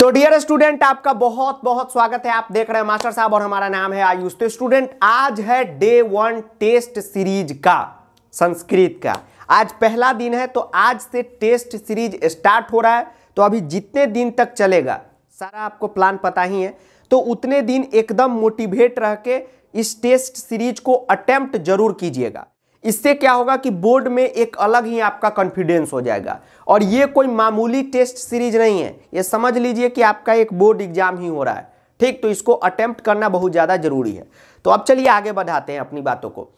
तो dear student आपका बहुत बहुत स्वागत है आप देख रहे हैं मास्टर साहब और हमारा नाम है आयुष तो स्टूडेंट आज है डे वन टेस्ट सीरीज का संस्कृत का आज पहला दिन है तो आज से टेस्ट सीरीज स्टार्ट हो रहा है तो अभी जितने दिन तक चलेगा सारा आपको प्लान पता ही है तो उतने दिन एकदम मोटिवेट रह के इस टेस्ट सीरीज को अटेम्प्ट जरूर कीजिएगा इससे क्या होगा कि बोर्ड में एक अलग ही आपका कॉन्फिडेंस हो जाएगा और ये कोई मामूली टेस्ट सीरीज नहीं है ये समझ लीजिए कि आपका एक बोर्ड एग्जाम ही हो रहा है ठीक तो इसको अटेम्प्ट करना बहुत ज़्यादा जरूरी है तो अब चलिए आगे बढ़ाते हैं अपनी बातों को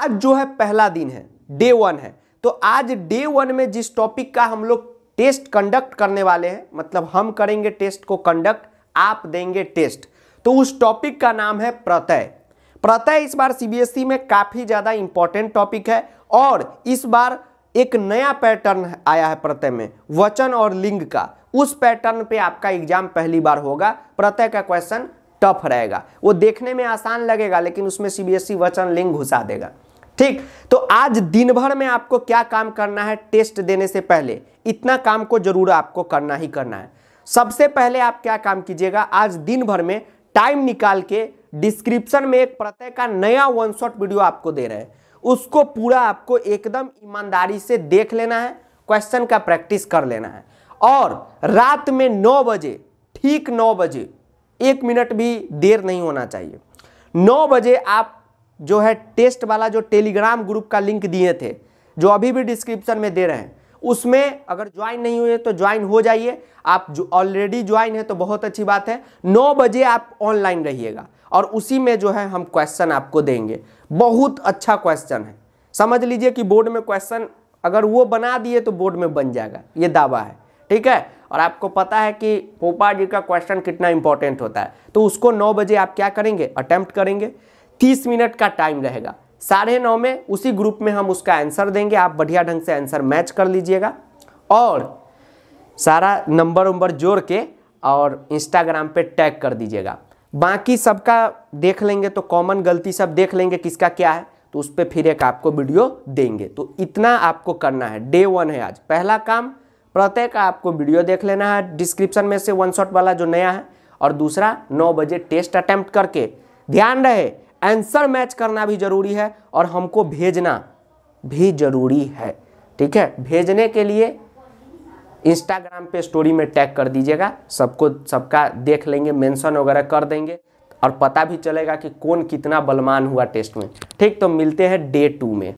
आज जो है पहला दिन है डे वन है तो आज डे वन में जिस टॉपिक का हम लोग टेस्ट कंडक्ट करने वाले हैं मतलब हम करेंगे टेस्ट को कंडक्ट आप देंगे टेस्ट तो उस टॉपिक का नाम है प्रत्यय प्रत्यय इस बार सीबीएसई e में काफ़ी ज़्यादा इंपॉर्टेंट टॉपिक है और इस बार एक नया पैटर्न आया है प्रत्यय में वचन और लिंग का उस पैटर्न पे आपका एग्जाम पहली बार होगा प्रत्यय का क्वेश्चन टफ रहेगा वो देखने में आसान लगेगा लेकिन उसमें सीबीएसई e वचन लिंग घुसा देगा ठीक तो आज दिन भर में आपको क्या काम करना है टेस्ट देने से पहले इतना काम को जरूर आपको करना ही करना है सबसे पहले आप क्या काम कीजिएगा आज दिन भर में टाइम निकाल के डिस्क्रिप्शन में एक प्रत्यय का नया वन शॉट वीडियो आपको दे रहे हैं उसको पूरा आपको एकदम ईमानदारी से देख लेना है क्वेश्चन का प्रैक्टिस कर लेना है और रात में नौ बजे ठीक नौ बजे एक मिनट भी देर नहीं होना चाहिए नौ बजे आप जो है टेस्ट वाला जो टेलीग्राम ग्रुप का लिंक दिए थे जो अभी भी डिस्क्रिप्शन में दे रहे हैं उसमें अगर ज्वाइन नहीं हुए तो ज्वाइन हो जाइए आप जो ऑलरेडी ज्वाइन है तो बहुत अच्छी बात है नौ बजे आप ऑनलाइन रहिएगा और उसी में जो है हम क्वेश्चन आपको देंगे बहुत अच्छा क्वेश्चन है समझ लीजिए कि बोर्ड में क्वेश्चन अगर वो बना दिए तो बोर्ड में बन जाएगा ये दावा है ठीक है और आपको पता है कि पोपा जी का क्वेश्चन कितना इंपॉर्टेंट होता है तो उसको नौ बजे आप क्या करेंगे अटैम्प्ट करेंगे तीस मिनट का टाइम रहेगा साढ़े नौ में उसी ग्रुप में हम उसका आंसर देंगे आप बढ़िया ढंग से आंसर मैच कर लीजिएगा और सारा नंबर उम्बर जोड़ के और इंस्टाग्राम पे टैग कर दीजिएगा बाकी सबका देख लेंगे तो कॉमन गलती सब देख लेंगे किसका क्या है तो उस पर फिर एक आपको वीडियो देंगे तो इतना आपको करना है डे वन है आज पहला काम प्रत्येक आपको वीडियो देख लेना है डिस्क्रिप्शन में से वन शॉट वाला जो नया है और दूसरा नौ बजे टेस्ट अटैम्प्ट करके ध्यान रहे आंसर मैच करना भी जरूरी है और हमको भेजना भी जरूरी है ठीक है भेजने के लिए इंस्टाग्राम पे स्टोरी में टैग कर दीजिएगा सबको सबका देख लेंगे मेंशन वगैरह कर देंगे और पता भी चलेगा कि कौन कितना बलवान हुआ टेस्ट में ठीक तो मिलते हैं डे टू में